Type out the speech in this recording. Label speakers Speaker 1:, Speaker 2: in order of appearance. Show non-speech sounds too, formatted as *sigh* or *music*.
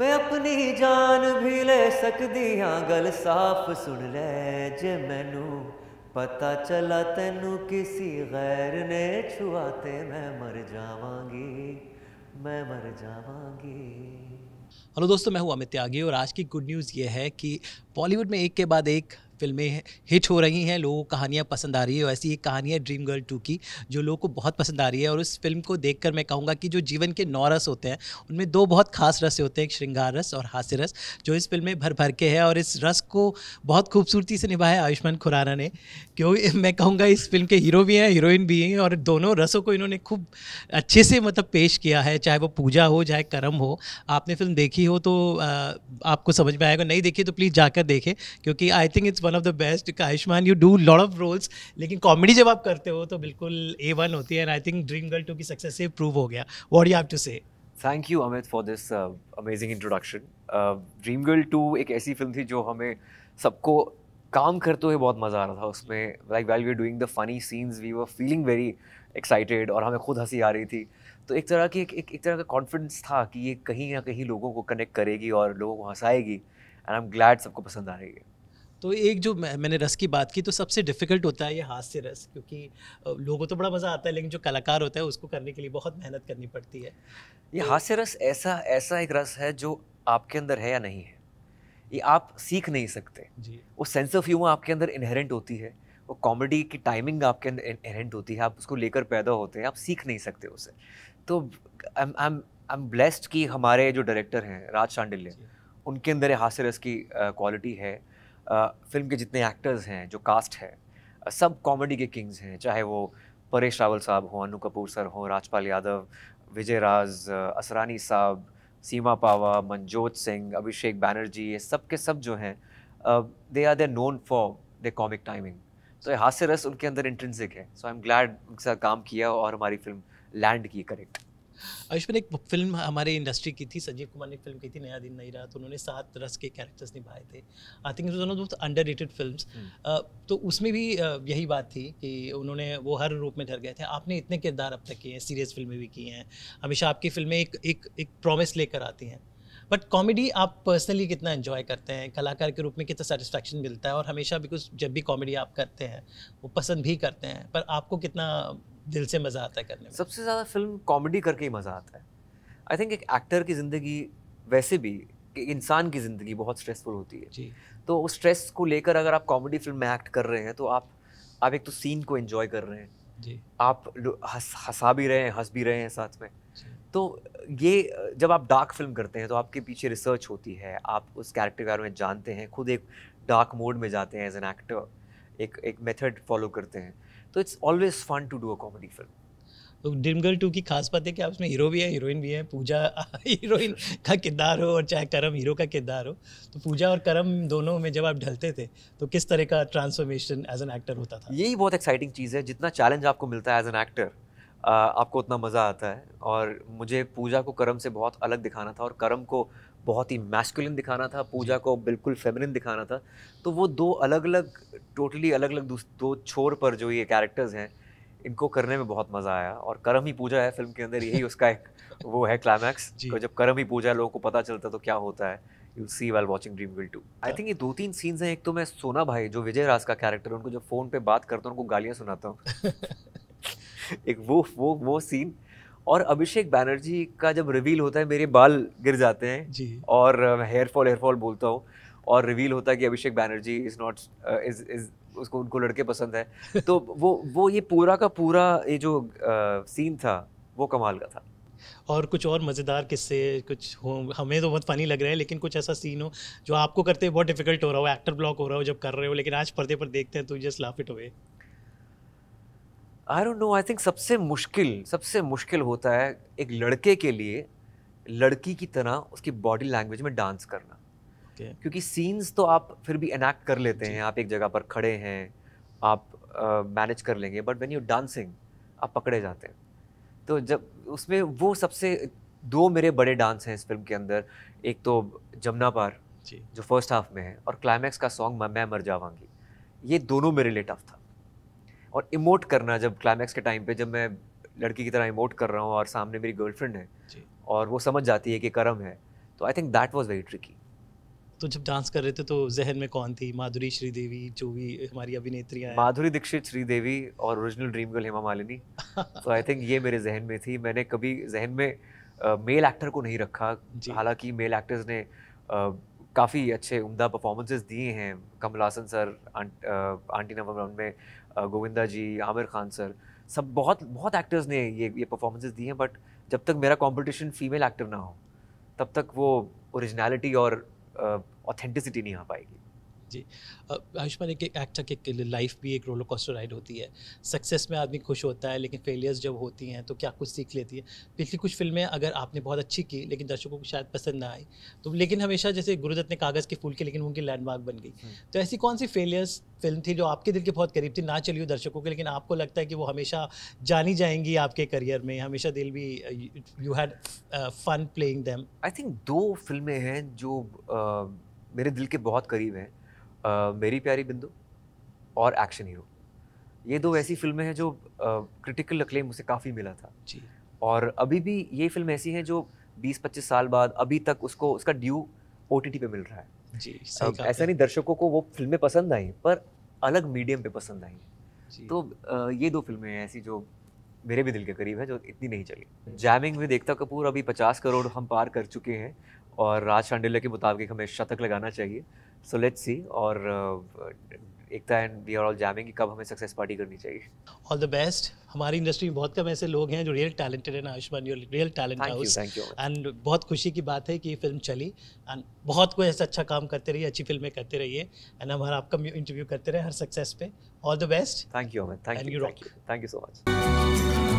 Speaker 1: मैं अपनी जान भी ले सकती हाँ गल साफ सुन ले जे मैनू पता चला तेनू किसी गैर ने छुआते मैं मर जावांगी मैं मर जावांगी
Speaker 2: हेलो दोस्तों मैं हूं अमित त्यागी और आज की गुड न्यूज़ ये है कि बॉलीवुड में एक के बाद एक फिल्में हिट हो रही हैं लोगों को कहानियाँ पसंद आ रही है वैसी एक कहानी है ड्रीम गर्ल टू की जो लोगों को बहुत पसंद आ रही है और उस फिल्म को देख मैं कहूँगा कि जो जीवन के नौ रस होते हैं उनमें दो बहुत खास रस होते हैं एक श्रृंगार रस और हास्य रस जो इस फिल्म में भर भर के है और इस रस को बहुत खूबसूरती से निभाया आयुष्मान खुराना ने क्यों *laughs* मैं कहूँगा इस फिल्म के हीरो भी हैं हीरोइन भी हैं और दोनों रसों को इन्होंने खूब अच्छे से मतलब पेश किया है चाहे वो पूजा हो चाहे करम हो आपने फिल्म देखी हो तो आपको समझ में आएगा नहीं देखी तो प्लीज़ जाकर देखें क्योंकि I think it's one of the best Ayushmann you do lot of roles लेकिन कॉमेडी जब आप करते हो तो बिल्कुल ए वन होती है and I think Dream Girl two की सक्सेस से प्रूव हो गया what you have to say
Speaker 1: thank you Amit for this amazing introduction Dream Girl two एक ऐसी फिल्म थी जो हमें सबको काम करते हुए बहुत मज़ा आ रहा था उसमें like well we doing the funny scenes we were feeling very excited और हमें खुद हंसी आ रही थी तो एक तरह की एक एक, एक तरह का कॉन्फिडेंस था कि ये कहीं ना कहीं लोगों को कनेक्ट करेगी और लोगों को हंसाएगी एंड आई एम ग्लैड सबको पसंद आ रही है
Speaker 2: तो एक जो मैंने रस की बात की तो सबसे डिफिकल्ट होता है ये हाथ से रस क्योंकि लोगों तो बड़ा मज़ा आता है लेकिन जो कलाकार होता है उसको करने के लिए बहुत मेहनत करनी पड़ती
Speaker 1: है ये तो हाथ से रस ऐसा ऐसा एक रस है जो आपके अंदर है या नहीं है ये आप सीख नहीं सकते जी वो सेंस ऑफ ह्यूमर आपके अंदर इनहेरेंट होती है वो कॉमेडी की टाइमिंग आपके अंदर इनहेरेंट होती है आप उसको लेकर पैदा होते हैं आप सीख नहीं सकते उसे तो आई आई एम ब्लेस्ड कि हमारे जो डायरेक्टर हैं राज शांडिल्य उनके अंदर हास्य रस की क्वालिटी है फिल्म के जितने एक्टर्स हैं जो कास्ट है सब कॉमेडी के किंग्स हैं चाहे वो परेश रावल साहब हो अनु कपूर सर हो राजपाल यादव विजय राज असरानी साहब सीमा पावा मनजोत सिंह अभिषेक बैनर्जी ये सब के सब जो हैं they are they known for the comic timing so हास्य रस उनके अंदर इंट्रेंसिक है सो आई एम ग्लैड उनके साथ काम किया और हमारी फिल्म लैंड की करेक्ट
Speaker 2: आयुष्मान एक फिल्म हमारे इंडस्ट्री की थी संजीव कुमार ने फिल्म की थी नया दिन नहीं रहा तो उन्होंने सात रस के कैरेक्टर्स निभाए थे आई थिंक दोनों दोस्त अंडर रेटेड फिल्म तो उसमें भी यही बात थी कि उन्होंने वो हर रूप में ढर गए थे आपने इतने किरदार अब तक किए हैं सीरियस फिल्में भी की हैं हमेशा आपकी फिल्में एक एक एक प्रॉमिस लेकर आती हैं बट कॉमेडी आप पर्सनली कितना एंजॉय करते हैं कलाकार के रूप में कितना सेटिस्फैक्शन मिलता है और हमेशा बिकॉज जब भी कॉमेडी आप करते हैं वो पसंद भी करते हैं पर आपको कितना दिल से मज़ा आता है करने में
Speaker 1: सबसे ज़्यादा फिल्म कॉमेडी करके ही मज़ा आता है आई थिंक एक एक्टर की ज़िंदगी वैसे भी इंसान की ज़िंदगी बहुत स्ट्रेसफुल होती है जी तो उस स्ट्रेस को लेकर अगर आप कॉमेडी फिल्म में एक्ट कर रहे हैं तो आप आप एक तो सीन को एंजॉय कर रहे हैं जी आप हंसा भी रहे हैं हंस भी रहे हैं साथ में तो ये जब आप डार्क फिल्म करते हैं तो आपके पीछे रिसर्च होती है आप उस कैरेक्टर के बारे में जानते हैं खुद एक डार्क मोड में जाते हैं एज एन एक्टर एक एक मेथड फॉलो करते हैं तो it's always fun to do a comedy film
Speaker 2: तो ड्रीम गर्ल टू की खास बात है कि आप उसमें हीरो भी है हीरोइन भी है पूजा हीरोइन *laughs* का किरदार हो और चाहे करम हीरो का किरदार हो तो पूजा और करम दोनों में जब आप ढलते थे तो किस तरह का ट्रांसफॉर्मेशन एज एन एक्टर होता
Speaker 1: था यही बहुत एक्साइटिंग चीज़ है जितना चैलेंज आपको मिलता है एज एन एक्टर आपको उतना मज़ा आता है और मुझे पूजा को करम से बहुत अलग दिखाना था और करम को बहुत ही मैस्कुलिन दिखाना था पूजा को बिल्कुल फेमिनिन दिखाना था तो वो दो अलग अलग टोटली अलग अलग दो छोर पर जो ये कैरेक्टर्स हैं इनको करने में बहुत मज़ा आया और करम ही पूजा है फिल्म के अंदर यही उसका एक वो है क्लाइमैक्स तो *laughs* जब करम ही पूजा लोगों को पता चलता तो क्या होता है you see well watching Dream will two I think ये दो तीन सीन्स हैं एक तो मैं सोना भाई जो विजय राज का कैरेक्टर उनको जब फ़ोन पे बात करता हूँ उनको गालियाँ सुनाता हूँ *laughs* *laughs* एक वो वो वो सीन और अभिषेक बैनर्जी का जब रिवील होता है मेरे बाल गिर जाते हैं जी और हेयर फॉल हेयर फॉल बोलता हूँ और रिवील होता है कि Abhishek Banerjee is not is is उसको उनको लड़के पसंद है *laughs* तो वो वो ये पूरा का पूरा ये जो आ, uh, सीन था वो कमाल का था
Speaker 2: और कुछ और मज़ेदार किस्से कुछ हो हमें तो बहुत फ़नी लग रहा है लेकिन कुछ ऐसा सीन हो जो आपको करते बहुत डिफिकल्ट हो रहा हो एक्टर ब्लॉक हो रहा हो जब कर रहे हो लेकिन आज पर्दे पर देखते हैं तो just laugh it away
Speaker 1: I don't know I think सबसे मुश्किल सबसे मुश्किल होता है एक लड़के के लिए लड़की की तरह उसकी बॉडी लैंग्वेज में डांस करना
Speaker 2: okay.
Speaker 1: क्योंकि सीन्स तो आप फिर भी इनैक्ट कर लेते हैं आप एक जगह पर खड़े हैं आप मैनेज uh, कर लेंगे बट वेन यू डांसिंग आप पकड़े जाते हैं तो जब उसमें वो सबसे दो मेरे बड़े डांस हैं इस फिल्म के अंदर एक तो जमुना पार जो फर्स्ट हाफ में है और क्लाइमैक्स का सॉन्ग मैं मर जावांगी ये दोनों मेरे लिए टफ था और इमोट करना जब क्लाइमैक्स के टाइम पे जब मैं लड़की की तरह इमोट कर रहा हूँ और सामने मेरी गर्लफ्रेंड है और वो समझ जाती है कि कर्म है तो I think that was very tricky
Speaker 2: तो जब डांस कर रहे थे तो जहन में कौन थी माधुरी श्रीदेवी जो भी हमारी अभिनेत्री
Speaker 1: माधुरी दीक्षित श्रीदेवी और ओरिजिनल ड्रीम गर्ल हेमा मालिनी तो आई थिंक ये मेरे जहन में थी मैंने कभी जहन में मेल uh, एक्टर को नहीं रखा हालांकि मेल एक्टर्स ने uh, काफ़ी अच्छे उमदा परफॉर्मेंसेस दिए हैं कमल हासन सर आंट, uh, आंटी नंबर वन में गोविंदा जी आमिर खान सर सब बहुत बहुत एक्टर्स ने ये ये परफॉर्मेंसेज दी हैं बट जब तक मेरा कंपटीशन फीमेल एक्टर ना हो तब तक वो ओरिजिनलिटी और ऑथेंटिसिटी नहीं आ पाएगी जी
Speaker 2: आयुष्मान एक एक्टर के लाइफ भी एक रोलर कोस्टर राइड होती है सक्सेस में आदमी खुश होता है लेकिन फेलियर्स जब होती हैं तो क्या कुछ सीख लेती है पिछली कुछ फिल्में अगर आपने बहुत अच्छी की लेकिन दर्शकों को शायद पसंद ना आई तो लेकिन हमेशा जैसे गुरुदत्त ने कागज़ के फूल के लेकिन उनकी लैंडमार्क बन गई हम्म। तो ऐसी कौन सी फेलियर्स फिल्म थी जो आपके दिल के बहुत करीब थी ना चली हो दर्शकों के लेकिन आपको लगता है कि वो हमेशा जानी जाएंगी आपके करियर में हमेशा दिल भी you had fun playing them
Speaker 1: I think दो फिल्में हैं जो uh, मेरे दिल के बहुत करीब हैं मेरी प्यारी बिंदु और एक्शन हीरो ये दो ऐसी फिल्में हैं जो क्रिटिकल अक्लेम उसे काफ़ी मिला था जी और अभी भी ये फिल्म ऐसी है जो 20-25 साल बाद अभी तक उसको उसका ड्यू ओ पे मिल रहा है जी ऐसा नहीं दर्शकों को वो फिल्में पसंद आई पर अलग मीडियम पे पसंद आई तो ये दो फिल्में ऐसी जो मेरे भी दिल के करीब है जो इतनी नहीं चली जैमिंग में देखता कपूर अभी पचास करोड़ हम पार कर चुके हैं और राज शांडिल्य के मुताबिक हमें शतक लगाना चाहिए सो लेट्स सी और Ekta and we are all jamming कि कब हमें सक्सेस पार्टी करनी चाहिए
Speaker 2: ऑल द बेस्ट हमारी इंडस्ट्री में बहुत कम ऐसे लोग हैं जो रियल टैलेंटेड हैं Ayushmann you real talent house and बहुत खुशी की बात है कि ये फिल्म चली एंड बहुत कोई ऐसा अच्छा काम करते रहिए अच्छी फिल्में करते रहिए एंड हमारा आपका इंटरव्यू करते रहे हर सक्सेस पे all the
Speaker 1: best thank you
Speaker 2: thank you thank you so much